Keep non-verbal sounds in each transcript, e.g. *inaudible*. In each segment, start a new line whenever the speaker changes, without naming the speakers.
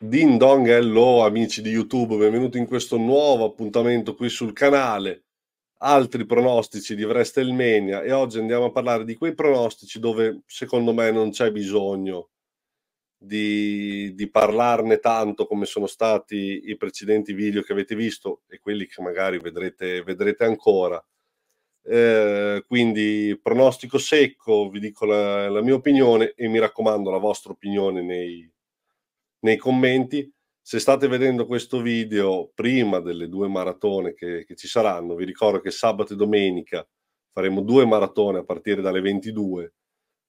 Ding dong, hello amici di YouTube, benvenuti in questo nuovo appuntamento qui sul canale. Altri pronostici di WrestleMania e oggi andiamo a parlare di quei pronostici dove secondo me non c'è bisogno di, di parlarne tanto come sono stati i precedenti video che avete visto e quelli che magari vedrete, vedrete ancora. Eh, quindi pronostico secco, vi dico la, la mia opinione e mi raccomando la vostra opinione nei nei commenti. Se state vedendo questo video prima delle due maratone che, che ci saranno, vi ricordo che sabato e domenica faremo due maratone a partire dalle 22.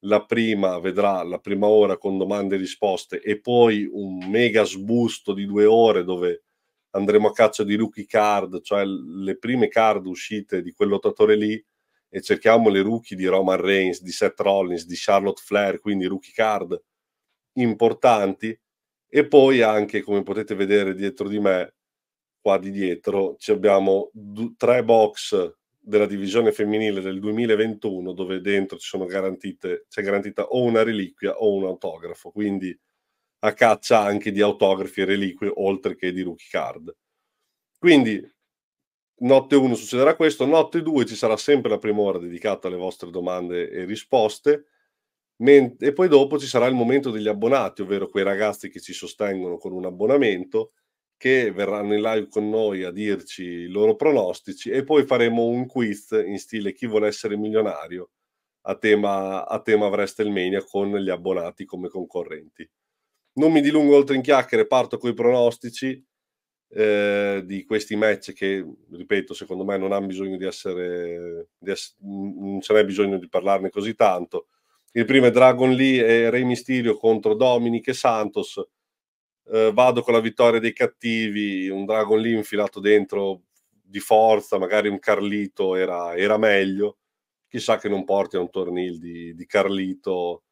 La prima vedrà la prima ora con domande e risposte e poi un mega sbusto di due ore dove andremo a caccia di rookie card, cioè le prime card uscite di quel lottatore lì e cerchiamo le rookie di Roman Reigns, di Seth Rollins, di Charlotte Flair, quindi rookie card importanti e poi anche come potete vedere dietro di me qua di dietro ci abbiamo d- tre box della divisione femminile del 2021 dove dentro ci sono garantite c'è garantita o una reliquia o un autografo quindi a caccia anche di autografi e reliquie oltre che di rookie card quindi notte 1 succederà questo notte 2 ci sarà sempre la prima ora dedicata alle vostre domande e risposte e poi dopo ci sarà il momento degli abbonati, ovvero quei ragazzi che ci sostengono con un abbonamento, che verranno in live con noi a dirci i loro pronostici e poi faremo un quiz in stile chi vuole essere milionario a tema, a tema WrestleMania con gli abbonati come concorrenti. Non mi dilungo oltre in chiacchiere, parto con i pronostici eh, di questi match che, ripeto, secondo me non hanno bisogno di essere, di essere non ce n'è bisogno di parlarne così tanto il primo è Dragon Lee e Re Mysterio contro Dominic e Santos. Eh, vado con la vittoria dei cattivi, un Dragon Lee infilato dentro di forza, magari un Carlito era, era meglio. Chissà che non porti a un tornil di, di, Carlito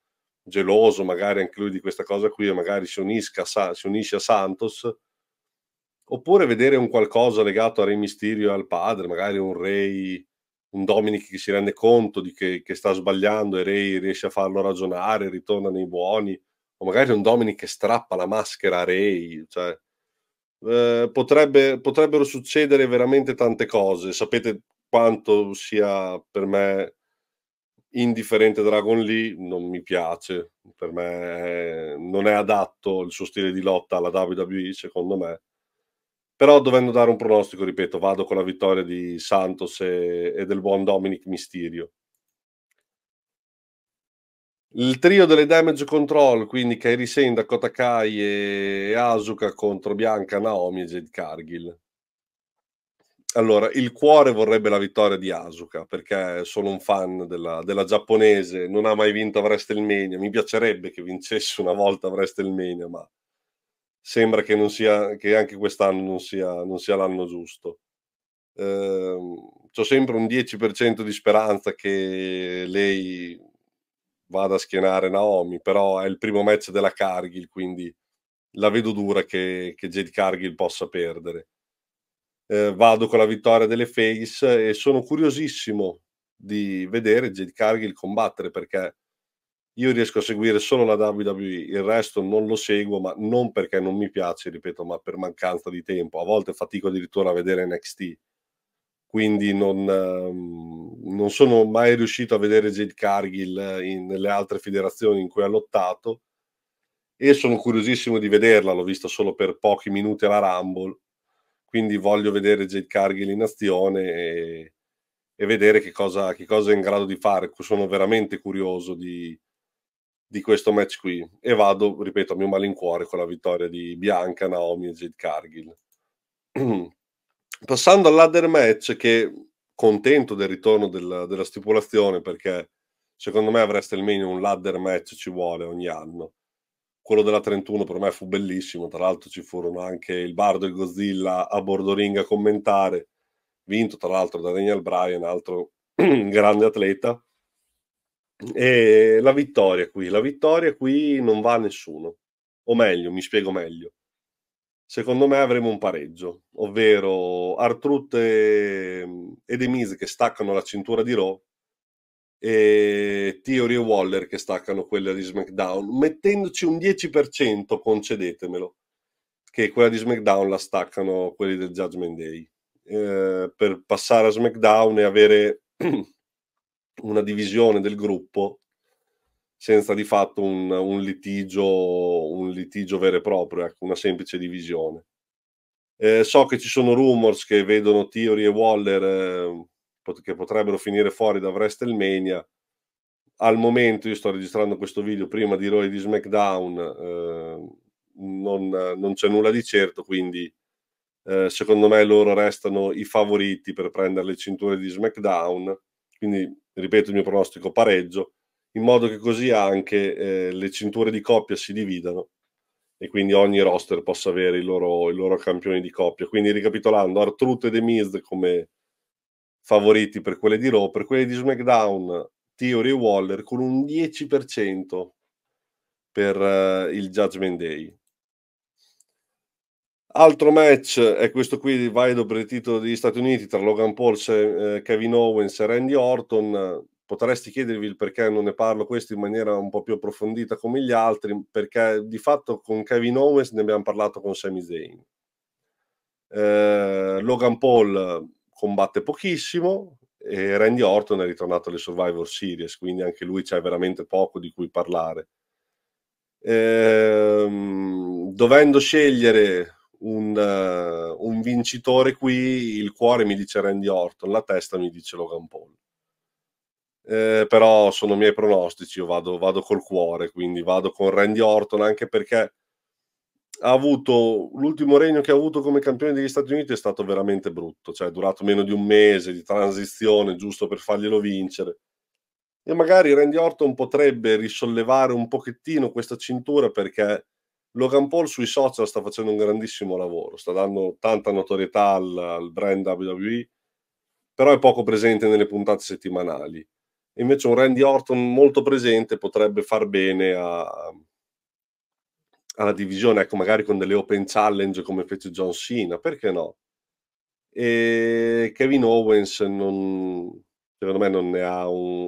geloso, magari anche lui di questa cosa qui, e magari si, unisca, sa, si unisce a Santos. Oppure vedere un qualcosa legato a Re Mysterio e al padre, magari un Rey un Dominic che si rende conto di che, che sta sbagliando e Ray riesce a farlo ragionare, ritorna nei buoni, o magari un Dominic che strappa la maschera a Ray, cioè, eh, potrebbe, potrebbero succedere veramente tante cose. Sapete quanto sia per me indifferente Dragon Lee, non mi piace, per me non è adatto il suo stile di lotta alla WWE, secondo me però dovendo dare un pronostico, ripeto, vado con la vittoria di Santos e, e del buon Dominic Mysterio. Il trio delle Damage Control, quindi Kairi Sen, Dakota Kai e Asuka contro Bianca, Naomi e Jade Cargill. Allora, il cuore vorrebbe la vittoria di Asuka, perché sono un fan della, della giapponese, non ha mai vinto a WrestleMania, mi piacerebbe che vincesse una volta a WrestleMania, ma sembra che, non sia, che anche quest'anno non sia, non sia l'anno giusto. Eh, ho sempre un 10% di speranza che lei vada a schienare Naomi, però è il primo match della Cargill, quindi la vedo dura che, che Jade Cargill possa perdere. Eh, vado con la vittoria delle Face e sono curiosissimo di vedere Jade Cargill combattere perché io riesco a seguire solo la WWE, il resto non lo seguo, ma non perché non mi piace, ripeto, ma per mancanza di tempo. A volte fatico addirittura a vedere NXT, quindi non, ehm, non sono mai riuscito a vedere Jade Cargill in, nelle altre federazioni in cui ha lottato e sono curiosissimo di vederla, l'ho vista solo per pochi minuti alla Rumble, quindi voglio vedere Jade Cargill in azione e, e vedere che cosa, che cosa è in grado di fare. Sono veramente curioso di di questo match qui e vado, ripeto, a mio malincuore con la vittoria di Bianca, Naomi e Jade Cargill. *clears throat* Passando all'Adder match, che contento del ritorno del, della stipulazione perché secondo me avreste almeno un ladder match ci vuole ogni anno. Quello della 31 per me fu bellissimo, tra l'altro ci furono anche il Bardo e il Godzilla a bordo ring a commentare, vinto tra l'altro da Daniel Bryan, altro *clears throat* grande atleta. E la vittoria qui, la vittoria qui non va a nessuno. O meglio, mi spiego meglio. Secondo me avremo un pareggio, ovvero Artrut e, e Demise che staccano la cintura di Raw e Theory e Waller che staccano quella di SmackDown, mettendoci un 10%, concedetemelo, che quella di SmackDown la staccano quelli del Judgment Day. Eh, per passare a SmackDown e avere *clears throat* una divisione del gruppo senza di fatto un, un, litigio, un litigio vero e proprio, ecco, una semplice divisione. Eh, so che ci sono rumors che vedono Theory e Waller eh, pot- che potrebbero finire fuori da WrestleMania. Al momento io sto registrando questo video prima di Roy di SmackDown, eh, non, non, c'è nulla di certo, quindi eh, secondo me loro restano i favoriti per prendere le cinture di SmackDown. Quindi ripeto il mio pronostico, pareggio, in modo che così anche eh, le cinture di coppia si dividano e quindi ogni roster possa avere i loro, i loro campioni di coppia. Quindi ricapitolando, Artruth e The Miz come favoriti per quelle di Raw, per quelle di SmackDown, Theory e Waller con un 10% per uh, il Judgment Day. Altro match è questo qui, valido per il titolo degli Stati Uniti tra Logan Paul, eh, Kevin Owens e Randy Orton. Potresti chiedervi il perché non ne parlo questo in maniera un po' più approfondita come gli altri, perché di fatto con Kevin Owens ne abbiamo parlato con Sami Zayn. Eh, Logan Paul combatte pochissimo e Randy Orton è ritornato alle Survivor Series, quindi anche lui c'è veramente poco di cui parlare. Eh, dovendo scegliere un, uh, un, vincitore qui, il cuore mi dice Randy Orton, la testa mi dice Logan Paul. Eh, però sono miei pronostici, io vado, vado col cuore, quindi vado con Randy Orton anche perché ha avuto l'ultimo regno che ha avuto come campione degli Stati Uniti è stato veramente brutto, cioè è durato meno di un mese di transizione giusto per farglielo vincere. E magari Randy Orton potrebbe risollevare un pochettino questa cintura perché Logan Paul sui social sta facendo un grandissimo lavoro, sta dando tanta notorietà al, al brand WWE, però è poco presente nelle puntate settimanali. Invece un Randy Orton molto presente potrebbe far bene a, alla divisione, ecco, magari con delle open challenge come fece John Cena, perché no? E Kevin Owens non, secondo me non ne ha un,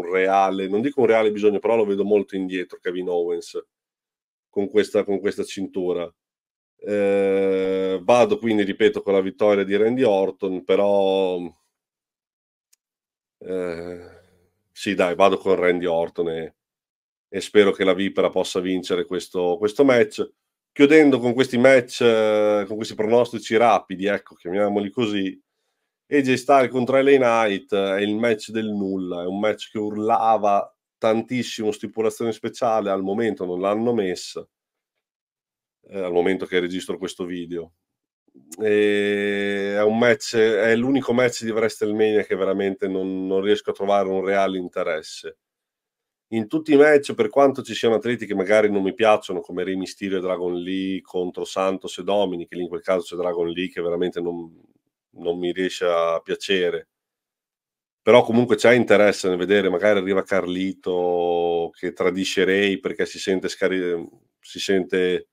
un reale, non dico un reale bisogno, però lo vedo molto indietro Kevin Owens con questa, con questa cintura. Eh, vado quindi, ripeto, con la vittoria di Randy Orton, però... Eh, sì, dai, vado con Randy Orton e, e spero che la Vipera possa vincere questo, questo match. Chiudendo con questi match, eh, con questi pronostici rapidi, ecco, chiamiamoli così, AJ Styles contro LA Knight eh, è il match del nulla, è un match che urlava tantissimo stipulazione speciale, al momento non l'hanno messa, eh, al momento che registro questo video. E è, un match, è l'unico match di WrestleMania che veramente non, non riesco a trovare un reale interesse. In tutti i match, per quanto ci siano atleti che magari non mi piacciono, come Rey Mysterio e Dragon Lee contro Santos e Domini, che lì in quel caso c'è Dragon Lee che veramente non, non mi riesce a piacere, però comunque c'è interesse nel vedere, magari arriva Carlito che tradisce Ray perché si sente, scari- ehm, si sente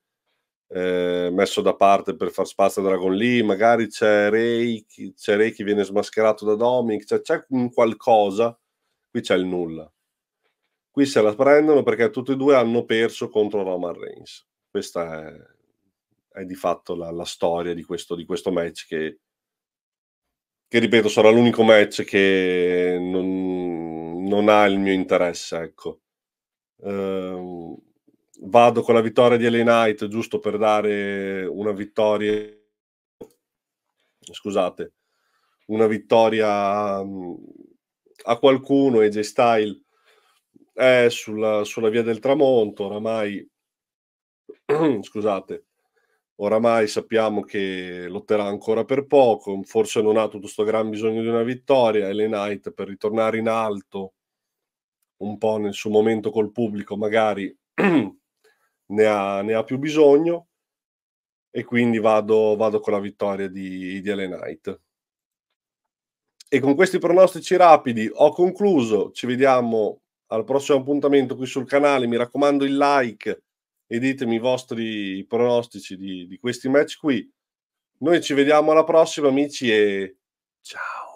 eh, messo da parte per far spazio a Dragon Lee, magari c'è Ray, c'è Ray che viene smascherato da Dominic, cioè, c'è un qualcosa, qui c'è il nulla. Qui se la prendono perché tutti e due hanno perso contro Roman Reigns. Questa è, è di fatto la, la storia di questo, di questo match che che ripeto sarà l'unico match che non, non ha il mio interesse ecco uh, vado con la vittoria di LA Knight giusto per dare una vittoria scusate una vittoria mm, a qualcuno e j Style è eh, sulla, sulla via del tramonto oramai *clears throat* scusate oramai sappiamo che lotterà ancora per poco, forse non ha tutto questo gran bisogno di una vittoria e Knight per ritornare in alto un po' nel suo momento col pubblico magari *clears throat* ne, ha, ne, ha, più bisogno e quindi vado, vado con la vittoria di, di Ellen Knight. E con questi pronostici rapidi ho concluso, ci vediamo al prossimo appuntamento qui sul canale, mi raccomando il like, e ditemi i vostri pronostici di, di questi match qui. Noi ci vediamo alla prossima, amici, e ciao.